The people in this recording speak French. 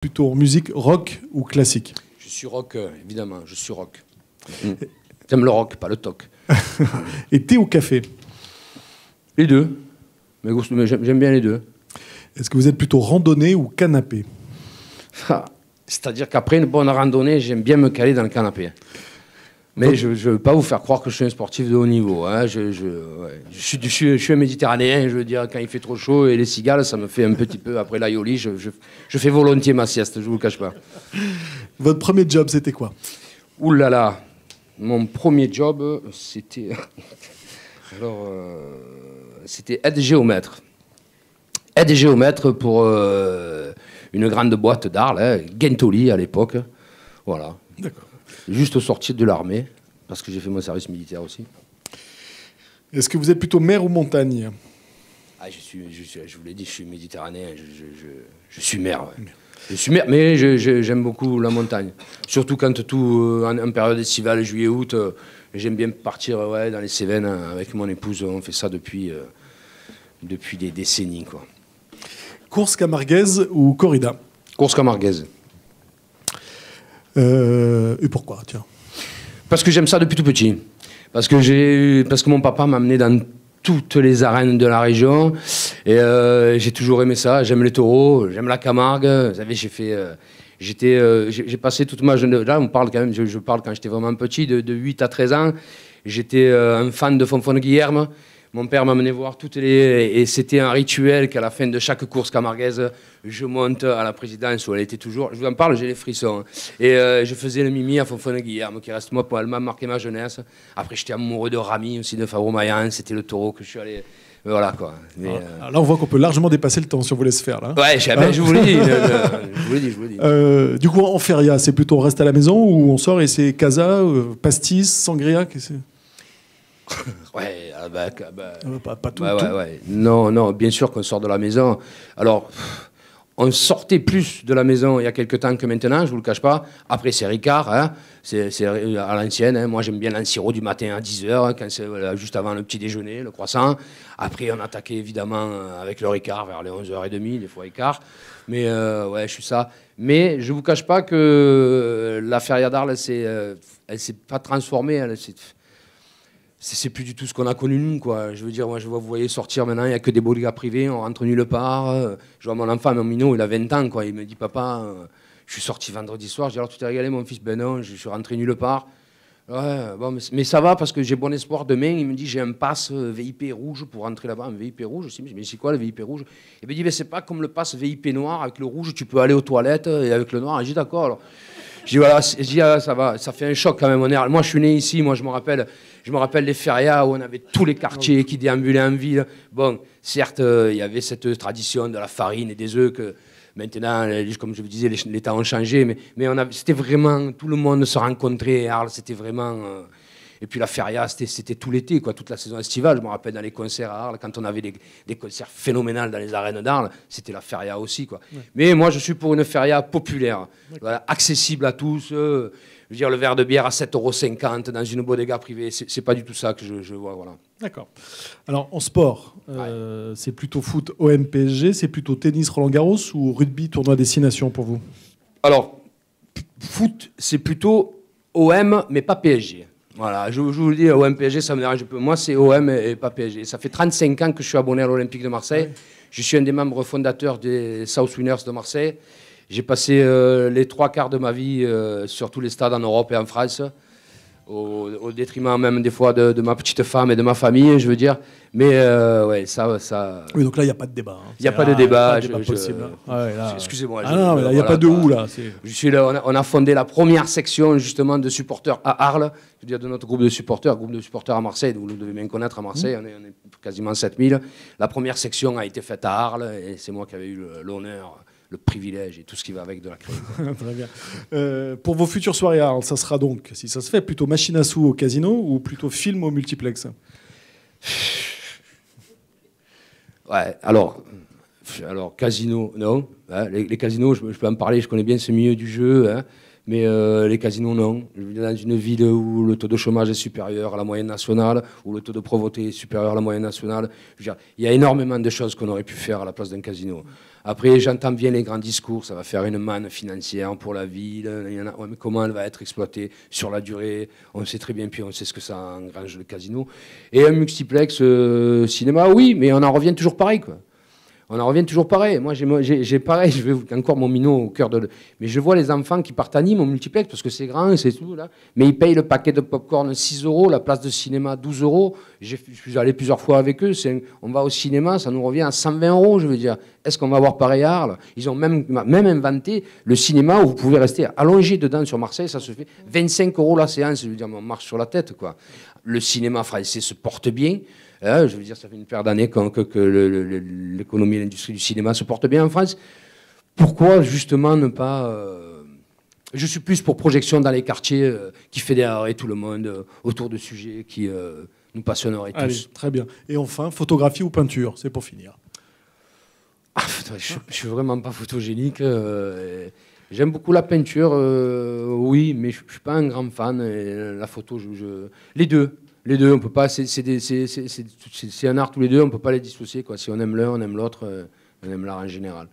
plutôt musique rock ou classique Je suis rock, euh, évidemment, je suis rock. Mm. J'aime le rock, pas le toc. Et thé ou café Les deux. Mais, j'aime bien les deux. Est-ce que vous êtes plutôt randonnée ou canapé ah, C'est-à-dire qu'après une bonne randonnée, j'aime bien me caler dans le canapé. Mais je ne veux pas vous faire croire que je suis un sportif de haut niveau. Hein. Je, suis, un méditerranéen, je veux dire, quand il fait trop chaud et les cigales, ça me fait un petit peu, après l'aioli, je, je, fais volontiers ma sieste, je ne vous cache pas. Votre premier job, c'était quoi Ouh là là, mon premier job, c'était... Alors, euh, c'était aide géomètre. Aide géomètre pour euh, une grande boîte d'Arles, Gentoli à l'époque. Voilà. D'accord. Juste au sortir de l'armée, parce que j'ai fait mon service militaire aussi. Est-ce que vous êtes plutôt mer ou montagne ah, je, suis, je, vous l'ai dit, je suis méditerranéen, je, suis mer. Je suis mer, mais j'aime beaucoup la montagne. Surtout quand tout, euh, en, période estivale, juillet-août, euh, j'aime bien partir dans les Cévennes hein, avec mon épouse. On fait ça depuis, euh, depuis des décennies. Quoi. Course camarguez ou corrida Course camarguez euh, et pourquoi, tiens Parce que j'aime ça depuis tout petit. Parce que, j'ai, parce que mon papa m'a amené dans toutes les arènes de la région. Et euh, j'ai toujours aimé ça. J'aime les taureaux, j'aime la Camargue. Vous savez, j'ai fait. Euh, j'étais, j'ai, passé toute ma jeunesse. Là, on parle quand même, je, parle quand j'étais vraiment petit, de, 8 à 13 ans. J'étais un fan de Fonfon Guillerme. Mon père m'a amené voir toutes les. Et c'était un rituel qu'à la fin de chaque course camarguaise, je monte à la présidence où elle était toujours. Je vous en parle, j'ai les frissons. Hein. Et euh, je faisais le mimi à et Guillaume qui reste moi pour m'a marqué ma jeunesse. Après, j'étais amoureux de Rami aussi, de Fabro Mayan. C'était le taureau que je suis allé. Euh, voilà quoi. Ah, euh, alors, là, on voit qu'on peut largement dépasser le temps si on voulait se faire là. Ouais, jamais, hein je vous le dis. Je, vous dis, du coup, en feria, c'est plutôt on reste à la maison ou on sort et c'est casa, pastis, sangria ouais, ah bah, bah, ah, bah, pas, tout, bah, ouais, Ouais. Non, non, bien sûr qu'on sort de la maison. Alors, on sortait plus de la maison il y a quelques temps que maintenant, je vous le cache pas. Après, c'est Ricard, hein. c'est euh, à l'ancienne. Hein. Moi, j'aime bien un du matin à 10h, hein, juste avant le petit déjeuner, le croissant. Après, on attaquait évidemment euh, avec le Ricard vers les 11h30, des fois Ricard. Mais euh, ouais, je suis ça. Mais je vous cache pas que la feria d'Arles, elle ne s'est pas transformée. Elle, c'est plus du tout ce qu'on a connu nous quoi. Je veux dire, moi je vois, vous voyez sortir maintenant, il n'y a que des beaux privés, on rentre nulle part. Euh, je vois mon enfant, mon minot, il a 20 ans quoi, il me dit papa, euh, je suis sorti vendredi soir, j'ai alors tu t'es régalé mon fils, ben non, je suis rentré nulle part. Ouais, bon, mais, ça va parce que j'ai bon espoir demain. Il me dit j'ai un pass euh, VIP rouge pour rentrer là-bas, un VIP rouge. dis, mais c'est quoi le VIP rouge Il me dit mais c'est pas comme le pass VIP noir avec le rouge tu peux aller aux toilettes et avec le noir. J'ai d'accord. Je dis ah, ah, ça va, ça fait un choc quand même. On est, moi, je suis né ici, moi, je me rappelle, je me rappelle les férias où on avait tous les quartiers qui déambulaient en ville. Bon, certes, euh, il y avait cette tradition de la farine et des œufs que maintenant, comme je vous disais, les, temps ont changé, mais, mais c'était vraiment, tout le monde se rencontrait. Arles, c'était vraiment. Euh, et puis la feria, c'était tout l'été, quoi, toute la saison estivale. Je me rappelle dans les concerts à Arles, quand on avait des, concerts phénoménales dans les arènes d'Arles, c'était la feria aussi. Quoi. Mais moi, je suis pour une feria populaire, accessible à tous. Euh, dire, le verre de bière à euros dans une bodega privée, c'est pas du tout ça que je, vois. Voilà. D'accord. Alors, en sport, euh, c'est plutôt foot OM-PSG, c'est plutôt tennis Roland-Garros ou rugby tournoi destination pour vous Alors, foot, c'est plutôt OM, mais pas PSG. Voilà, je, vous le dis, OM PSG, ça me dérange un peu. Moi, c'est OM et, pas PSG. Ça fait 35 ans que je suis abonné à l'Olympique de Marseille. Je suis un des membres fondateurs des South Winners de Marseille. J'ai passé euh, les trois quarts de ma vie euh, sur tous les stades en Europe et en France au, détriment même des fois de, ma petite femme et de ma famille, je veux dire. Mais euh, ouais, ça, ça. Oui, donc là, il n'y a pas de débat. Hein. Il n'y a, pas de débat. possible. Hein. Excusez-moi. Ah non, il n'y a pas de où là. Je suis là, on, a, fondé la première section justement de supporters à Arles, je veux dire de notre groupe de supporters, groupe de supporters à Marseille. Vous le devez bien connaître à Marseille, mmh. on, est, on, est, quasiment 7000. La première section a été faite à Arles et c'est moi qui avais eu l'honneur le privilège et tout ce qui va avec de la crème. Très bien. Euh, pour vos futures soirées ça sera donc, si ça se fait, plutôt machine à sous au casino ou plutôt film au multiplex Ouais, alors, alors casino, non. Hein, les, casinos, je, je, peux en parler, je connais bien ce milieu du jeu. Hein mais euh, les casinos, non. Je dans une ville où le taux de chômage est supérieur à la moyenne nationale, où le taux de pauvreté est supérieur à la moyenne nationale. il y a énormément de choses qu'on aurait pu faire à la place d'un casino. Après, j'entends bien les grands discours, ça va faire une manne financière pour la ville, il y en a, comment elle va être exploitée sur la durée On sait très bien, puis on sait ce que ça engrange le casino. Et un multiplex euh, cinéma, oui, mais on en revient toujours pareil, quoi on en revient toujours pareil. Moi, j'ai pareil, je vais encore mon minot au cœur de. Mais je vois les enfants qui partent à Nîmes au multiplex parce que c'est grand, c'est tout, là. Mais ils payent le paquet de popcorn 6 euros, la place de cinéma 12 euros. Je suis allé plusieurs fois avec eux. On va au cinéma, ça nous revient à 120 euros, je veux dire. Est-ce qu'on va voir pareil Arles Ils ont même, même inventé le cinéma où vous pouvez rester allongé dedans sur Marseille, ça se fait 25 euros la séance. Je veux dire, on marche sur la tête, quoi. Le cinéma français se porte bien. Hein, je veux dire, ça fait une paire d'années que, que, l'économie et l'industrie du cinéma se portent bien en France. Pourquoi justement ne pas euh, je suis plus pour projection dans les quartiers euh, qui fédérerait tout le monde euh, autour de sujets qui nous passionneraient tous. Très bien. Et enfin, photographie ou peinture, c'est pour finir. Ah, je, ne suis vraiment pas photogénique. Euh, j'aime beaucoup la peinture, euh, oui, mais je, ne suis pas un grand fan. Et la photo, les deux, les deux, on peut pas. C'est un art tous les deux, on peut pas les dissocier. Si on aime l'un, on aime l'autre, euh, on aime l'art en général.